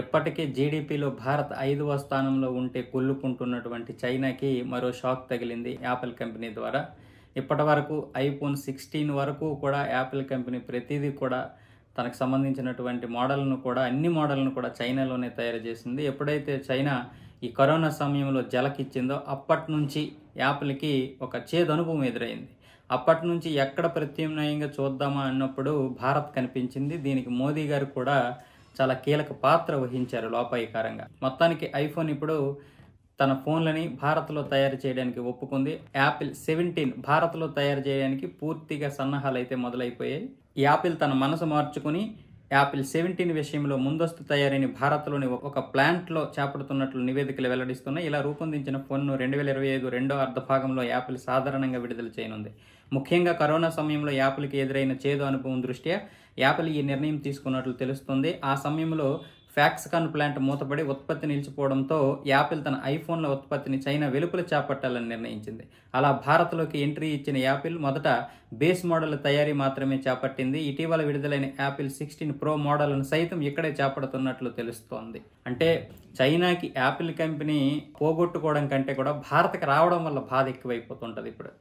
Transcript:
ఎప్పటికీ జీడిపిలో భారత్ ఐదవ స్థానంలో ఉంటే కుళ్ళుకుంటున్నటువంటి చైనాకి మరో షాక్ తగిలింది యాపిల్ కంపెనీ ద్వారా ఇప్పటి వరకు ఐఫోన్ సిక్స్టీన్ వరకు కూడా యాపిల్ కంపెనీ ప్రతిదీ కూడా తనకు సంబంధించినటువంటి మోడల్ను కూడా అన్ని మోడల్ను కూడా చైనాలోనే తయారు చేసింది ఎప్పుడైతే చైనా ఈ కరోనా సమయంలో జలకిచ్చిందో అప్పటి నుంచి యాపిల్కి ఒక చేదనుభవం ఎదురైంది అప్పటి నుంచి ఎక్కడ ప్రత్యామ్నాయంగా చూద్దామా అన్నప్పుడు భారత్ కనిపించింది దీనికి మోదీ గారు కూడా చాలా కీలక పాత్ర వహించారు లోపాయికారంగా మొత్తానికి ఐఫోన్ ఇప్పుడు తన ఫోన్లని భారత్లో తయారు చేయడానికి ఒప్పుకుంది యాపిల్ సెవెంటీన్ భారత్లో తయారు చేయడానికి పూర్తిగా సన్నాహాలు అయితే మొదలైపోయాయి యాపిల్ తన మనసు మార్చుకుని యాపిల్ సెవెంటీన్ విషయంలో ముందస్తు తయారైన భారత్లోని ఒక ప్లాంట్లో చేపడుతున్నట్లు నివేదికలు వెల్లడిస్తున్నాయి ఇలా రూపొందించిన ఫోన్ను రెండు వేల ఇరవై ఐదు రెండో అర్ధభాగంలో యాపిల్ సాధారణంగా విడుదల చేయనుంది ముఖ్యంగా కరోనా సమయంలో యాపిల్కి ఎదురైన చేదు అనుభవం దృష్ట్యా యాపిల్ ఈ నిర్ణయం తీసుకున్నట్లు తెలుస్తుంది ఆ సమయంలో ఫ్యాక్స్కాన్ ప్లాంట్ మూతపడి ఉత్పత్తి నిలిచిపోవడంతో యాపిల్ తన ఐఫోన్ల ఉత్పత్తిని చైనా వెలుపల చేపట్టాలని నిర్ణయించింది అలా భారత్లోకి ఎంట్రీ ఇచ్చిన యాపిల్ మొదట బేస్ మోడల్ తయారీ మాత్రమే చేపట్టింది ఇటీవల విడుదలైన యాపిల్ సిక్స్టీన్ ప్రో మోడల్ను సైతం ఇక్కడే చేపడుతున్నట్లు తెలుస్తోంది అంటే చైనాకి యాపిల్ కంపెనీ పోగొట్టుకోవడం కంటే కూడా భారత్కి రావడం వల్ల బాధ ఎక్కువైపోతుంటుంది ఇప్పుడు